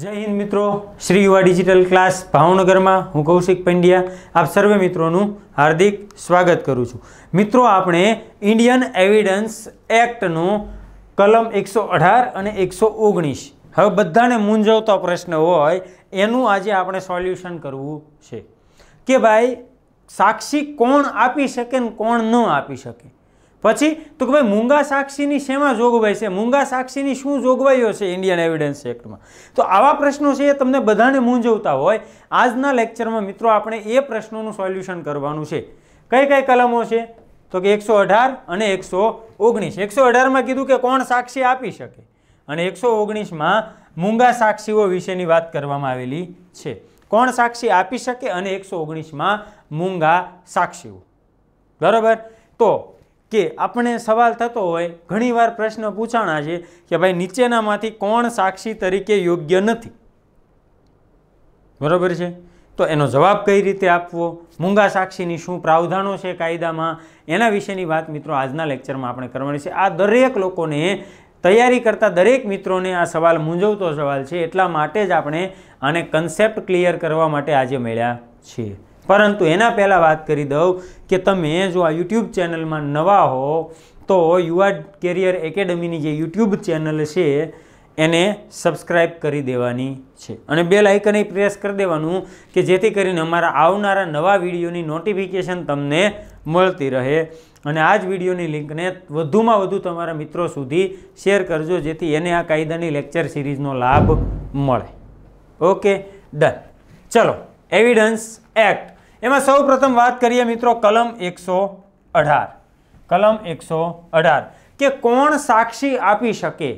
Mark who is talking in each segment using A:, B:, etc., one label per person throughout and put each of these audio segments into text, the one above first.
A: જય હિન્દ મિત્રો શ્રી યુવા ડિજિટલ ક્લાસ ભાવનગરમાં હું કૌશિક પંડ્યા આપ સર્વે મિત્રોનું હાર્દિક સ્વાગત કરું છું મિત્રો આપણે ઇન્ડિયન એવિડન્સ એક્ટનું કલમ એકસો અઢાર અને એકસો ઓગણીસ હવે બધાને મૂંઝવતો પ્રશ્ન હોય એનું આજે આપણે સોલ્યુશન કરવું છે કે ભાઈ સાક્ષી કોણ આપી શકે ને કોણ ન આપી શકે પછી તો કે ભાઈ મૂંગા સાક્ષીની શેમાં જોગવાઈ છે મૂંગા સાક્ષીની શું જોગવાઈઓ છે ઇન્ડિયન એવિડન્સ એક્ટમાં તો આવા પ્રશ્નો છે એ તમને બધાને મૂંઝવતા હોય આજના લેક્ચરમાં મિત્રો આપણે એ પ્રશ્નોનું સોલ્યુશન કરવાનું છે કઈ કઈ કલમો છે તો કે એકસો અઢાર અને એકસો ઓગણીસ એકસો અઢારમાં કીધું કે કોણ સાક્ષી આપી શકે અને એકસો ઓગણીસમાં મૂંગા સાક્ષીઓ વિશેની વાત કરવામાં આવેલી છે કોણ સાક્ષી આપી શકે અને એકસો ઓગણીસમાં મૂંગા સાક્ષીઓ બરાબર તો કે આપણે સવાલ થતો હોય ઘણીવાર પ્રશ્ન પૂછાણા છે કે ભાઈ નીચેનામાંથી કોણ સાક્ષી તરીકે યોગ્ય નથી બરાબર છે તો એનો જવાબ કઈ રીતે આપવો મૂંગા સાક્ષીની શું પ્રાવધાનો છે કાયદામાં એના વિશેની વાત મિત્રો આજના લેક્ચરમાં આપણે કરવાની છે આ દરેક લોકોને તૈયારી કરતા દરેક મિત્રોને આ સવાલ મૂંઝવતો સવાલ છે એટલા માટે જ આપણે આને કન્સેપ્ટ ક્લિયર કરવા માટે આજે મળ્યા છીએ પરંતુ એના પહેલાં વાત કરી દઉં કે તમે જો આ યુટ્યુબ ચેનલમાં નવા હો તો યુવા કેરિયર એકેડમીની જે યુટ્યુબ ચેનલ છે એને સબસ્ક્રાઇબ કરી દેવાની છે અને બે લાઇકન એ પ્રેસ કરી દેવાનું કે જેથી કરીને અમારા આવનારા નવા વિડીયોની નોટિફિકેશન તમને મળતી રહે અને આ જ વિડીયોની લિંકને વધુમાં વધુ તમારા મિત્રો સુધી શેર કરજો જેથી એને આ કાયદાની લેક્ચર સિરીઝનો લાભ મળે ઓકે ડન ચલો એવિડન્સ એક્ટ એમાં સૌ પ્રથમ વાત કરીએ મિત્રો કલમ એકસો અઢાર કલમ એકસો અઢાર કે કોણ સાક્ષી આપી શકે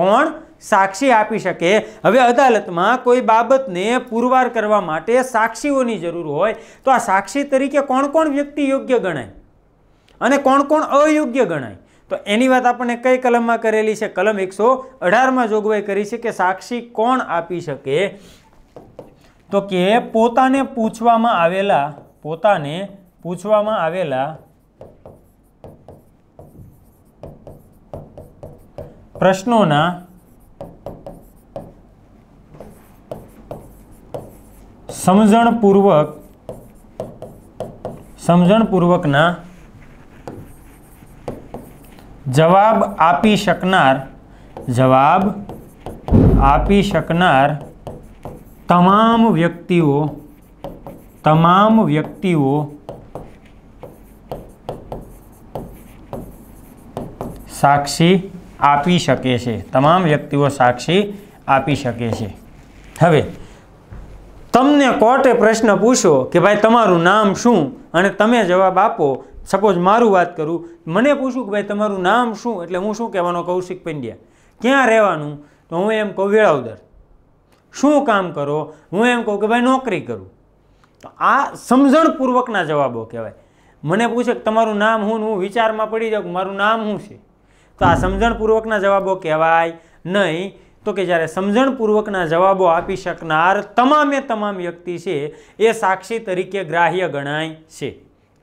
A: કોણ સાક્ષી આપી શકે હવે અદાલતમાં કોઈ બાબતને પુરવાર કરવા માટે સાક્ષીઓની જરૂર હોય તો આ સાક્ષી તરીકે કોણ કોણ વ્યક્તિ યોગ્ય ગણાય અને કોણ કોણ અયોગ્ય ગણાય તો એની વાત આપણને કઈ કલમમાં કરેલી છે કલમ એકસો અઢારમાં જોગવાઈ કરી છે કે સાક્ષી કોણ આપી શકે તો કે પોતાને પૂછવામાં આવેલા પોતાને પૂછવામાં આવેલા પ્રશ્નોના સમજણપૂર્વક સમજણપૂર્વકના જવાબ આપી શકનાર જવાબ આપી શકનાર તમામ વ્યક્તિઓ તમામ વ્યક્તિઓ સાક્ષી આપી શકે છે તમામ વ્યક્તિઓ સાક્ષી આપી શકે છે હવે તમને કોર્ટે પ્રશ્ન પૂછો કે ભાઈ તમારું નામ શું અને તમે જવાબ આપો સપોઝ મારું વાત કરું મને પૂછું કે ભાઈ તમારું નામ શું એટલે હું શું કહેવાનો કૌશિક પંડ્યા ક્યાં રહેવાનું તો હું એમ કહું વેળાવદર શું કામ કરો હું એમ કહું કે ભાઈ નોકરી કરું તો આ સમજણપૂર્વકના જવાબો કહેવાય મને પૂછે કે તમારું નામ હું હું વિચારમાં પડી જાઉં મારું નામ શું છે તો આ સમજણપૂર્વકના જવાબો કહેવાય નહીં તો કે જ્યારે સમજણપૂર્વકના જવાબો આપી શકનાર તમામે તમામ વ્યક્તિ છે એ સાક્ષી તરીકે ગ્રાહ્ય ગણાય છે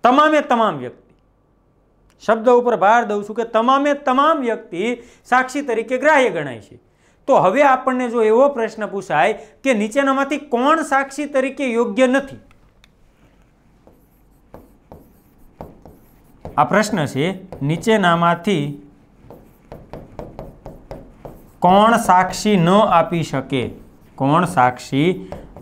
A: તમામે તમામ વ્યક્તિ શબ્દ ઉપર ભાર દઉં છું કે તમામે તમામ વ્યક્તિ સાક્ષી તરીકે ગ્રાહ્ય ગણાય છે તો હવે આપણને જો એવો પ્રશ્ન પૂછાય કે નીચેનામાંથી કોણ સાક્ષી તરીકે યોગ્ય નથી આ પ્રશ્ન છે નીચેનામાંથી કોણ સાક્ષી ન આપી શકે કોણ સાક્ષી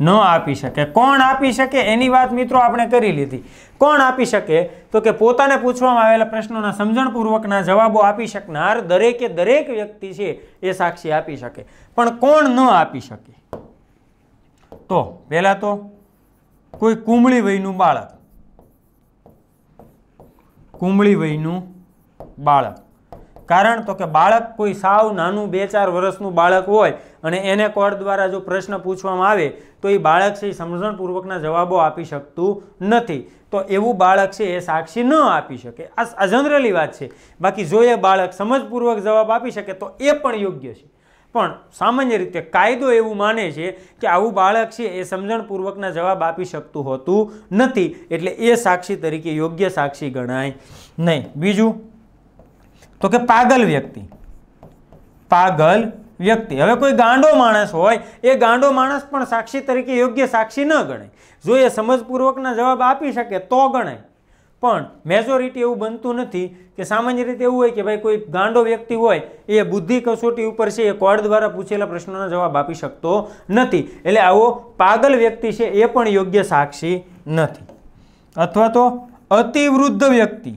A: ન આપી શકે કોણ આપી શકે એની વાત મિત્રો આપણે કરી લીધી કોણ આપી શકે તો કે પોતાને પૂછવામાં આવેલા પ્રશ્નોના સમજણપૂર્વકના જવાબો આપી શકનાર દરેકે દરેક વ્યક્તિ છે એ સાક્ષી આપી શકે પણ કોણ ન આપી શકે તો પહેલાં તો કોઈ કુંબળી વયનું બાળક કુંબળી વયનું બાળક કારણ તો કે બાળક કોઈ સાવ નાનું બે ચાર વર્ષનું બાળક હોય અને એને કોડ દ્વારા જો પ્રશ્ન પૂછવામાં આવે તો એ બાળક છે એ સમજણપૂર્વકના જવાબો આપી શકતું નથી તો એવું બાળક છે એ સાક્ષી ન આપી શકે આ જનરલી વાત છે બાકી જો એ બાળક સમજપૂર્વક જવાબ આપી શકે તો એ પણ યોગ્ય છે પણ સામાન્ય રીતે કાયદો એવું માને છે કે આવું બાળક છે એ સમજણપૂર્વકના જવાબ આપી શકતું હોતું નથી એટલે એ સાક્ષી તરીકે યોગ્ય સાક્ષી ગણાય નહીં બીજું તો કે પાગલ વ્યક્તિ પાગલ વ્યક્તિ હવે કોઈ ગાંડો માણસ હોય એ ગાંડો માણસ પણ સાક્ષી તરીકે યોગ્ય સાક્ષી ન ગણાય જો એ સમજપૂર્વકના જવાબ આપી શકે તો ગણાય પણ મેજોરિટી એવું બનતું નથી કે સામાન્ય રીતે એવું હોય કે ભાઈ કોઈ ગાંડો વ્યક્તિ હોય એ બુદ્ધિ કસોટી ઉપર છે એ કોર્ડ દ્વારા પૂછેલા પ્રશ્નોનો જવાબ આપી શકતો નથી એટલે આવો પાગલ વ્યક્તિ છે એ પણ યોગ્ય સાક્ષી નથી અથવા તો અતિવૃદ્ધ વ્યક્તિ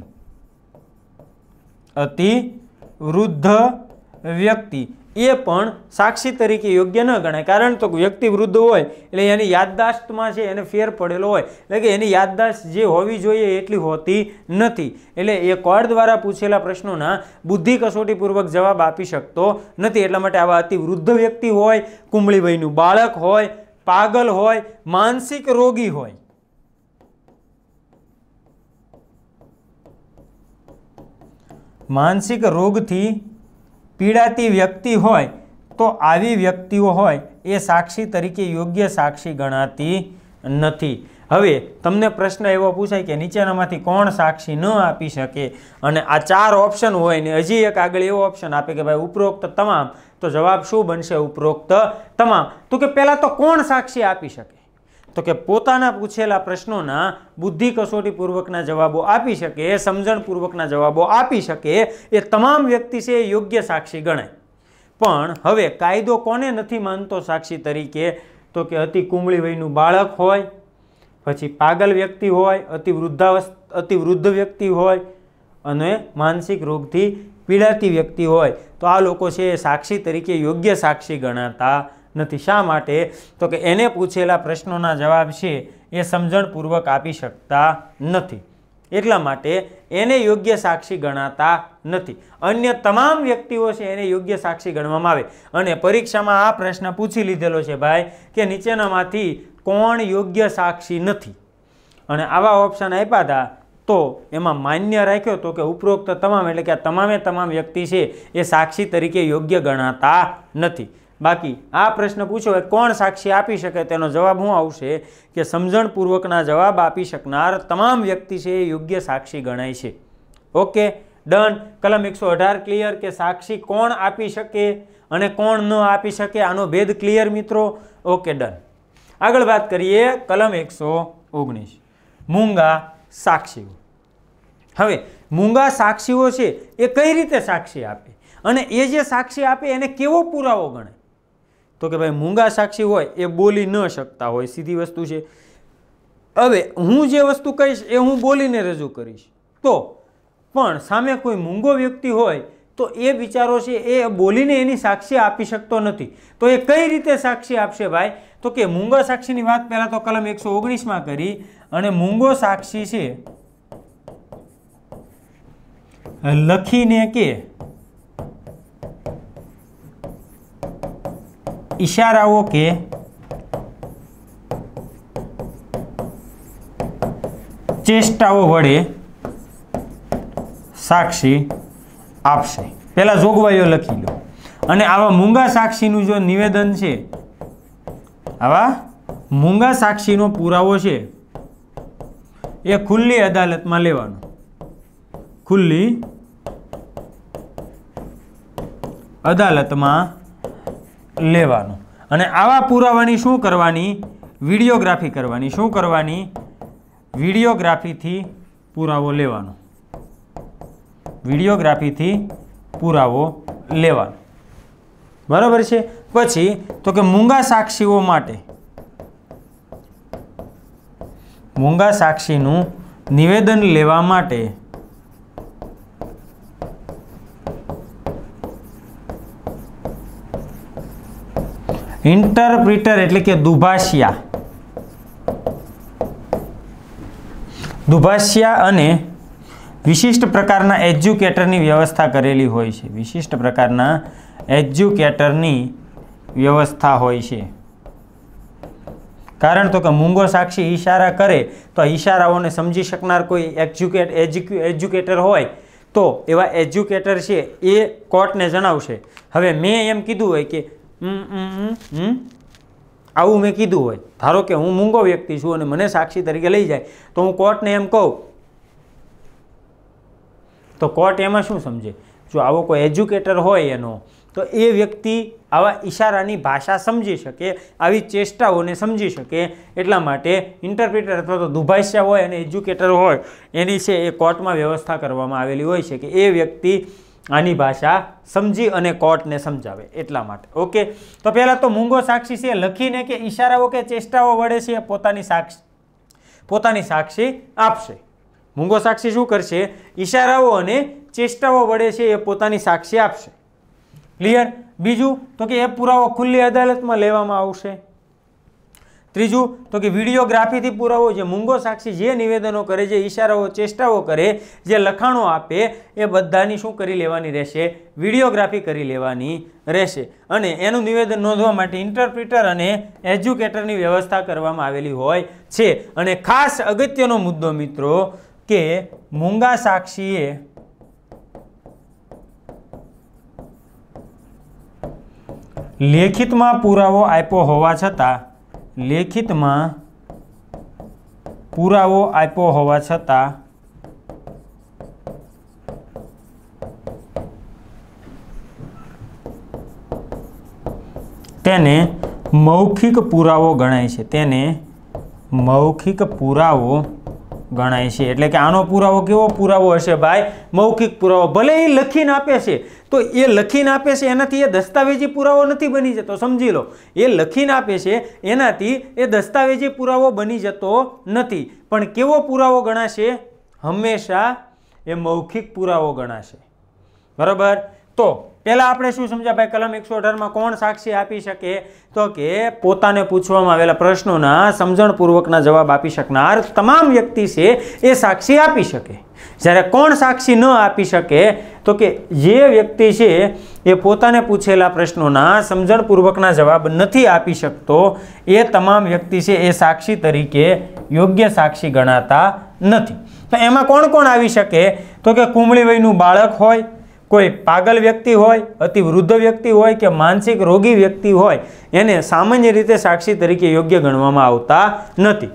A: અતિ વૃદ્ધ વ્યક્તિ એ પણ સાક્ષી તરીકે યોગ્ય ન ગણાય કારણ તો વ્યક્તિ વૃદ્ધ હોય એટલે એની યાદદાસ્તમાં છે એને ફેર પડેલો હોય એટલે કે એની યાદદાસ્ત જે હોવી જોઈએ એટલી હોતી નથી એટલે એ કોર્ડ દ્વારા પૂછેલા પ્રશ્નોના બુદ્ધિ કસોટીપૂર્વક જવાબ આપી શકતો નથી એટલા માટે આવા અતિ વૃદ્ધ વ્યક્તિ હોય કુંબળીભાઈનું બાળક હોય પાગલ હોય માનસિક રોગી હોય માનસિક રોગથી પીડાતી વ્યક્તિ હોય તો આવી વ્યક્તિઓ હોય એ સાક્ષી તરીકે યોગ્ય સાક્ષી ગણાતી નથી હવે તમને પ્રશ્ન એવો પૂછાય કે નીચેનામાંથી કોણ સાક્ષી ન આપી શકે અને આ ચાર ઓપ્શન હોય ને હજી એક આગળ એવો ઓપ્શન આપે કે ભાઈ ઉપરોક્ત તમામ તો જવાબ શું બનશે ઉપરોક્ત તમામ તો કે પહેલાં તો કોણ સાક્ષી આપી શકે તો કે પોતાના પૂછેલા પ્રશ્નોના બુદ્ધિ કસોટીપૂર્વકના જવાબો આપી શકે સમજણપૂર્વકના જવાબો આપી શકે એ તમામ વ્યક્તિ છે એ યોગ્ય સાક્ષી ગણાય પણ હવે કાયદો કોને નથી માનતો સાક્ષી તરીકે તો કે અતિ કુંબળી વયનું બાળક હોય પછી પાગલ વ્યક્તિ હોય અતિ વૃદ્ધાવસ્થ અતિ વૃદ્ધ વ્યક્તિ હોય અને માનસિક રોગથી પીડાતી વ્યક્તિ હોય તો આ લોકો છે એ સાક્ષી તરીકે યોગ્ય સાક્ષી ગણાતા નથી શા માટે તો કે એને પૂછેલા પ્રશ્નોના જવાબ છે એ સમજણપૂર્વક આપી શકતા નથી એટલા માટે એને યોગ્ય સાક્ષી ગણાતા નથી અન્ય તમામ વ્યક્તિઓ છે એને યોગ્ય સાક્ષી ગણવામાં આવે અને પરીક્ષામાં આ પ્રશ્ન પૂછી લીધેલો છે ભાઈ કે નીચેનામાંથી કોણ યોગ્ય સાક્ષી નથી અને આવા ઓપ્શન આપ્યા હતા તો એમાં માન્ય રાખ્યો તો કે ઉપરોક્ત તમામ એટલે કે આ તમામે તમામ વ્યક્તિ છે એ સાક્ષી તરીકે યોગ્ય ગણાતા નથી બાકી આ પ્રશ્ન પૂછો કોણ સાક્ષી આપી શકે તેનો જવાબ હું આવશે કે સમજણપૂર્વકના જવાબ આપી શકનાર તમામ વ્યક્તિ છે એ યોગ્ય સાક્ષી ગણાય છે ઓકે ડન કલમ એકસો ક્લિયર કે સાક્ષી કોણ આપી શકે અને કોણ ન આપી શકે આનો ભેદ ક્લિયર મિત્રો ઓકે ડન આગળ વાત કરીએ કલમ એકસો ઓગણીસ મૂંગા સાક્ષીઓ હવે મૂંગા સાક્ષીઓ છે એ કઈ રીતે સાક્ષી આપે અને એ જે સાક્ષી આપે એને કેવો પુરાવો ગણે તો કે ભાઈ મૂંગા સાક્ષી હોય એ બોલી ન શકતા હોય સીધી વસ્તુ છે હવે હું જે વસ્તુ કહીશ એ હું બોલીને રજૂ કરીશ તો પણ સામે કોઈ મૂંગો વ્યક્તિ હોય તો એ વિચારો છે એ બોલીને એની સાક્ષી આપી શકતો નથી તો એ કઈ રીતે સાક્ષી આપશે ભાઈ તો કે મૂંગો સાક્ષીની વાત પહેલાં તો કલમ એકસો ઓગણીસમાં કરી અને મૂંગો સાક્ષી છે લખીને કે ઇશારાઓ કે ચેષ્ટાઓ વડે સાક્ષી આપશે પહેલાં જોગવાઈઓ લખી લો અને આવા મૂંગા સાક્ષીનું જો નિવેદન છે આવા મૂંગા સાક્ષીનો પુરાવો છે એ ખુલ્લી અદાલતમાં લેવાનો ખુલ્લી અદાલતમાં લેવાનો અને આવા પુરાવાની શું કરવાની વિડીયોગ્રાફી કરવાની શું કરવાની વિડીયોગ્રાફીથી પુરાવો લેવાનો વિડીયોગ્રાફીથી પુરાવો લેવાનો બરાબર છે પછી તો કે મૂંગા સાક્ષીઓ માટે મૂંગા સાક્ષીનું નિવેદન લેવા માટે ઇન્ટરપ્રિટર એટલે કે દુભાષિયા દુભાષિયા અને વિશિષ્ટ પ્રકારના એજ્યુકેટરની વ્યવસ્થા કરેલી હોય છે વિશિષ્ટ પ્રકારના એજ્યુકેટરની વ્યવસ્થા હોય છે કારણ તો કે મૂંગો સાક્ષી ઈશારા કરે તો ઇશારાઓને સમજી શકનાર કોઈ એજ્યુકેટ એજ્યુકેટર હોય તો એવા એજ્યુકેટર છે એ કોર્ટને જણાવશે હવે મેં એમ કીધું હોય કે આવું મેં કીધું હોય ધારો કે હું મૂંગો વ્યક્તિ છું અને મને સાક્ષી તરીકે લઈ જાય તો હું કોર્ટને એમ કહું તો કોર્ટ એમાં શું સમજે જો આવો કોઈ એજ્યુકેટર હોય એનો તો એ વ્યક્તિ આવા ઈશારાની ભાષા સમજી શકે આવી ચેષ્ટાઓને સમજી શકે એટલા માટે ઇન્ટરપ્રિટર અથવા તો દુભાષ્યા હોય અને એજ્યુકેટર હોય એની છે એ કોર્ટમાં વ્યવસ્થા કરવામાં આવેલી હોય છે કે એ વ્યક્તિ આની ભાષા સમજી અને કોર્ટને સમજાવે એટલા માટે ઓકે તો પહેલાં તો મૂંગો સાક્ષી છે લખીને કે ઈશારાઓ કે ચેષ્ટાઓ વડે છે પોતાની સાક્ષી પોતાની સાક્ષી આપશે મૂંગો સાક્ષી શું કરશે ઈશારાઓ અને ચેષ્ટાઓ વડે છે એ પોતાની સાક્ષી આપશે ક્લિયર બીજું તો કે એ પુરાવો ખુલ્લી અદાલતમાં લેવામાં આવશે ત્રીજું તો કે વિડીયોગ્રાફીથી પુરાવો જે મૂંગો સાક્ષી જે નિવેદનો કરે જે ઈશારાઓ ચેષ્ટાઓ કરે જે લખાણો આપે એ બધાની શું કરી લેવાની રહેશે વિડીયોગ્રાફી કરી લેવાની રહેશે અને એનું નિવેદન નોંધવા માટે ઇન્ટરપ્રિટર અને એજ્યુકેટરની વ્યવસ્થા કરવામાં આવેલી હોય છે અને ખાસ અગત્યનો મુદ્દો મિત્રો કે મૂંગા સાક્ષીએ લેખિતમાં પુરાવો આપ્યો હોવા છતાં લેખિતમાં પુરાવો આપ્યો હોવા છતાં તેને મૌખિક પુરાવો ગણાય છે તેને મૌખિક પુરાવો ગણાય છે એટલે કે આનો પુરાવો કેવો પુરાવો હશે ભાઈ મૌખિક પુરાવો ભલે એ લખીને આપે છે તો એ લખીને આપે છે એનાથી એ દસ્તાવેજી પુરાવો નથી બની જતો સમજી લો એ લખીને આપે છે એનાથી એ દસ્તાવેજી પુરાવો બની જતો નથી પણ કેવો પુરાવો ગણાશે હંમેશા એ મૌખિક પુરાવો ગણાશે બરાબર તો પહેલાં આપણે શું સમજ્યા ભાઈ કલમ એકસો અઢારમાં કોણ સાક્ષી આપી શકે તો કે પોતાને પૂછવામાં આવેલા પ્રશ્નોના સમજણપૂર્વકના જવાબ આપી શકનાર તમામ વ્યક્તિ છે એ સાક્ષી આપી શકે જ્યારે કોણ સાક્ષી ન આપી શકે તો કે જે વ્યક્તિ છે એ પોતાને પૂછેલા પ્રશ્નોના સમજણપૂર્વકના જવાબ નથી આપી શકતો એ તમામ વ્યક્તિ છે એ સાક્ષી તરીકે યોગ્ય સાક્ષી ગણાતા નથી તો એમાં કોણ કોણ આવી શકે તો કે કુંભળી વયનું બાળક હોય કોઈ પાગલ વ્યક્તિ હોય અતિ વૃદ્ધ વ્યક્તિ હોય કે માનસિક રોગી વ્યક્તિ હોય એને સામાન્ય રીતે સાક્ષી તરીકે યોગ્ય ગણવામાં આવતા નથી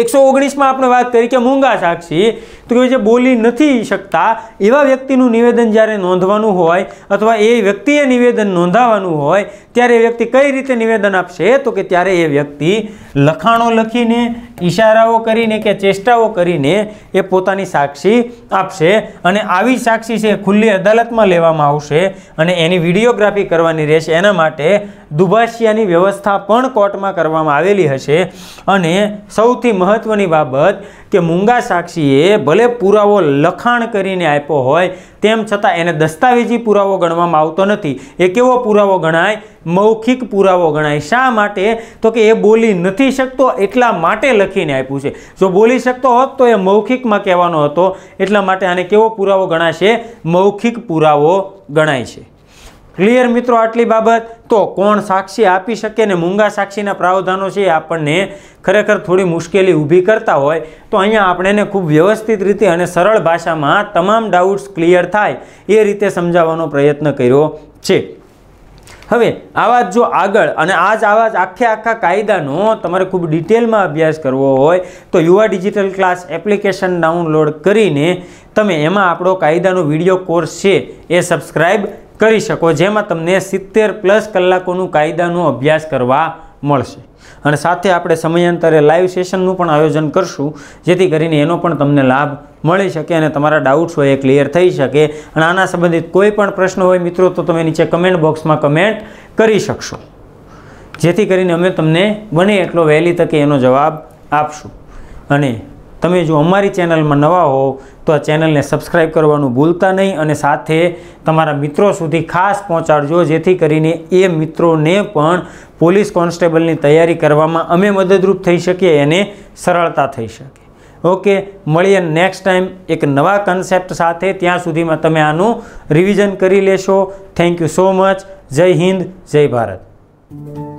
A: એકસો ઓગણીસમાં આપણે વાત કરી કે મૂંગા સાક્ષી તો કે જે બોલી નથી શકતા એવા વ્યક્તિનું નિવેદન જ્યારે નોંધવાનું હોય અથવા એ વ્યક્તિએ નિવેદન નોંધાવાનું હોય ત્યારે એ વ્યક્તિ કઈ રીતે નિવેદન આપશે તો કે ત્યારે એ વ્યક્તિ લખાણો લખીને ઈશારાઓ કરીને કે ચેષ્ટાઓ કરીને એ પોતાની સાક્ષી આપશે અને આવી સાક્ષી છે ખુલ્લી અદાલતમાં લેવામાં આવશે અને એની વિડીયોગ્રાફી કરવાની રહેશે એના માટે દુભાષિયાની વ્યવસ્થા પણ કોર્ટમાં કરવામાં આવેલી હશે અને સૌથી મહત્ત્વની બાબત કે મૂંગા સાક્ષીએ ભલે પુરાવો લખાણ કરીને આપ્યો હોય તેમ છતાં એને દસ્તાવેજી પુરાવો ગણવામાં આવતો નથી એ કેવો પુરાવો ગણાય મૌખિક પુરાવો ગણાય શા માટે તો કે એ બોલી નથી શકતો એટલા માટે લખીને આપ્યું છે જો બોલી શકતો હોત તો એ મૌખિકમાં કહેવાનો હતો એટલા માટે આને કેવો પુરાવો ગણાશે મૌખિક પુરાવો ગણાય છે ક્લિયર મિત્રો આટલી બાબત તો કોણ સાક્ષી આપી શકે ને મૂંગા સાક્ષીના પ્રાવધાનો છે એ આપણને ખરેખર થોડી મુશ્કેલી ઊભી કરતા હોય તો અહીંયા આપણે ખૂબ વ્યવસ્થિત રીતે અને સરળ ભાષામાં તમામ ડાઉટ્સ ક્લિયર થાય એ રીતે સમજાવવાનો પ્રયત્ન કર્યો છે હવે આવા જો આગળ અને આજ આવા જ આખે આખા કાયદાનો તમારે ખૂબ ડિટેલમાં અભ્યાસ કરવો હોય તો યુવા ડિજિટલ ક્લાસ એપ્લિકેશન ડાઉનલોડ કરીને તમે એમાં આપણો કાયદાનો વિડીયો કોર્સ છે એ સબસ્ક્રાઈબ કરી શકો જેમાં તમને સિત્તેર પ્લસ કલાકોનું કાયદાનો અભ્યાસ કરવા મળશે અને સાથે આપણે સમયાંતરે લાઈવ સેશનનું પણ આયોજન કરશું જેથી કરીને એનો પણ તમને લાભ મળી શકે અને તમારા ડાઉટ્સ હોય એ ક્લિયર થઈ શકે અને આના સંબંધિત કોઈ પણ પ્રશ્ન હોય મિત્રો તો તમે નીચે કમેન્ટ બોક્સમાં કમેન્ટ કરી શકશો જેથી કરીને અમે તમને બને એટલો વહેલી તકે એનો જવાબ આપશું અને તમે જો અમારી ચેનલમાં નવા હો તો આ ચેનલને સબસ્ક્રાઈબ કરવાનું ભૂલતા નહીં અને સાથે તમારા મિત્રો સુધી ખાસ પહોંચાડજો જેથી કરીને એ મિત્રોને પણ પોલીસ કોન્સ્ટેબલની તૈયારી કરવામાં અમે મદદરૂપ થઈ શકીએ અને સરળતા થઈ શકે ઓકે મળીએ નેક્સ્ટ ટાઈમ એક નવા કન્સેપ્ટ સાથે ત્યાં સુધીમાં તમે આનું રિવિઝન કરી લેશો થેન્ક યુ સો મચ જય હિન્દ જય ભારત